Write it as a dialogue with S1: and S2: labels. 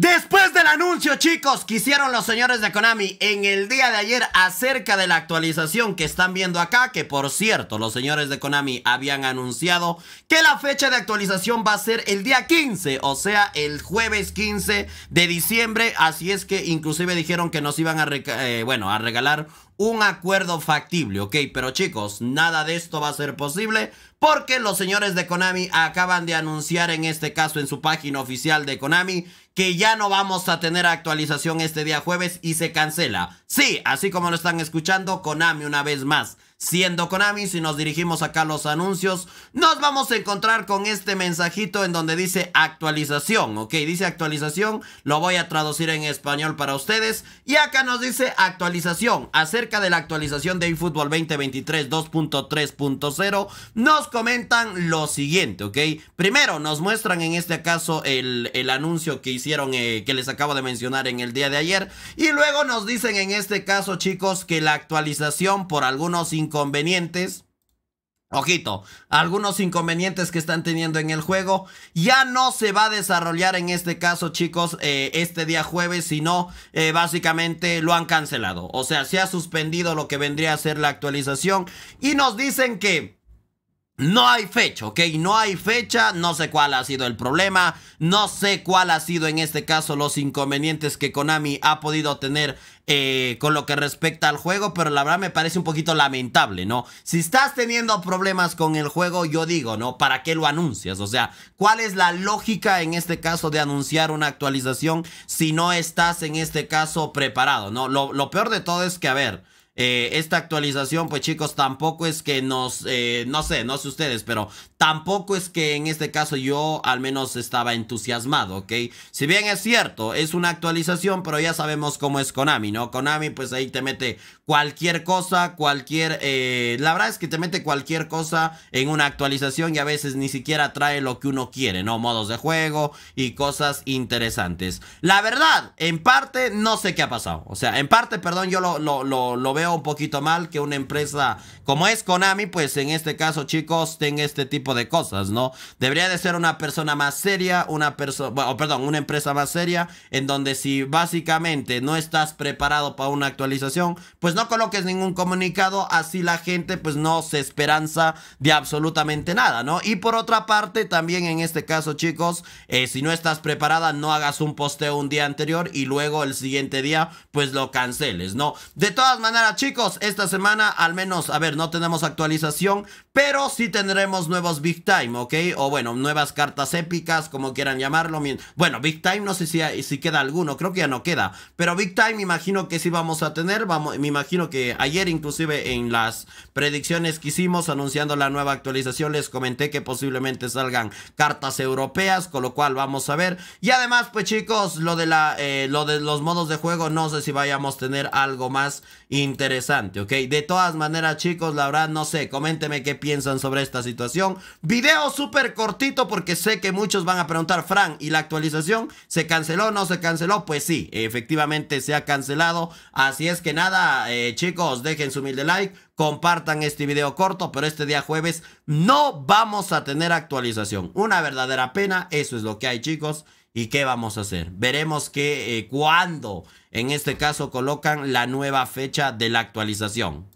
S1: Después del anuncio, chicos, que hicieron los señores de Konami en el día de ayer acerca de la actualización que están viendo acá, que por cierto, los señores de Konami habían anunciado que la fecha de actualización va a ser el día 15, o sea, el jueves 15 de diciembre, así es que inclusive dijeron que nos iban a, eh, bueno, a regalar un acuerdo factible, ok, pero chicos, nada de esto va a ser posible porque los señores de Konami acaban de anunciar en este caso en su página oficial de Konami que ya no vamos a tener actualización este día jueves y se cancela. Sí, así como lo están escuchando, Konami una vez más siendo Konami. Si nos dirigimos acá a los anuncios, nos vamos a encontrar con este mensajito en donde dice actualización, ¿ok? Dice actualización, lo voy a traducir en español para ustedes. Y acá nos dice actualización, acerca de la actualización de eFootball 2023 2.3.0, nos comentan lo siguiente, ¿ok? Primero, nos muestran en este caso el, anuncio que hicieron, eh, que les acabo de mencionar en el día de ayer. Y luego nos dicen en este caso, chicos, que la actualización por algunos inconvenientes. Ojito, algunos inconvenientes que están teniendo en el juego ya no se va a desarrollar en este caso chicos eh, este día jueves sino eh, básicamente lo han cancelado o sea se ha suspendido lo que vendría a ser la actualización y nos dicen que no hay fecha, ¿ok? No hay fecha, no sé cuál ha sido el problema, no sé cuál ha sido en este caso los inconvenientes que Konami ha podido tener eh, con lo que respecta al juego, pero la verdad me parece un poquito lamentable, ¿no? Si estás teniendo problemas con el juego, yo digo, ¿no? ¿Para qué lo anuncias? O sea, ¿cuál es la lógica en este caso de anunciar una actualización si no estás en este caso preparado, ¿no? Lo, lo peor de todo es que, a ver... Eh, esta actualización, pues chicos, tampoco es que nos, eh, no sé, no sé ustedes, pero tampoco es que en este caso yo al menos estaba entusiasmado, ¿ok? Si bien es cierto, es una actualización, pero ya sabemos cómo es Konami, ¿no? Konami, pues ahí te mete cualquier cosa, cualquier, eh, la verdad es que te mete cualquier cosa en una actualización y a veces ni siquiera trae lo que uno quiere, ¿no? Modos de juego y cosas interesantes. La verdad, en parte, no sé qué ha pasado. O sea, en parte, perdón, yo lo veo veo un poquito mal que una empresa como es Konami, pues en este caso, chicos, tenga este tipo de cosas, ¿no? Debería de ser una persona más seria, una persona, bueno, perdón, una empresa más seria, en donde si básicamente no estás preparado para una actualización, pues no coloques ningún comunicado, así la gente pues no se esperanza de absolutamente nada, ¿no? Y por otra parte, también en este caso, chicos, eh, si no estás preparada, no hagas un posteo un día anterior y luego el siguiente día, pues lo canceles, ¿no? De todas maneras, chicos, esta semana al menos, a ver, no tenemos actualización, pero sí tendremos nuevos Big Time, ¿ok? O bueno, nuevas cartas épicas, como quieran llamarlo. Bueno, Big Time no sé si, si queda alguno, creo que ya no queda. Pero Big Time imagino que sí vamos a tener. me imagino que ayer inclusive en las predicciones que hicimos anunciando la nueva actualización les comenté que posiblemente salgan cartas europeas, con lo cual vamos a ver. Y además, pues chicos, lo de, la, eh, lo de los modos de juego, no sé si vayamos a tener algo más interesante interesante, ¿ok? De todas maneras, chicos, la verdad no sé, coménteme qué piensan sobre esta situación. Video súper cortito porque sé que muchos van a preguntar, Fran, ¿y la actualización se canceló no se canceló? Pues sí, efectivamente se ha cancelado. Así es que nada, eh, chicos, dejen su humilde like, compartan este video corto, pero este día jueves no vamos a tener actualización. Una verdadera pena, eso es lo que hay, chicos. ¿Y qué vamos a hacer? Veremos que eh, cuando en este caso, colocan la nueva fecha de la actualización.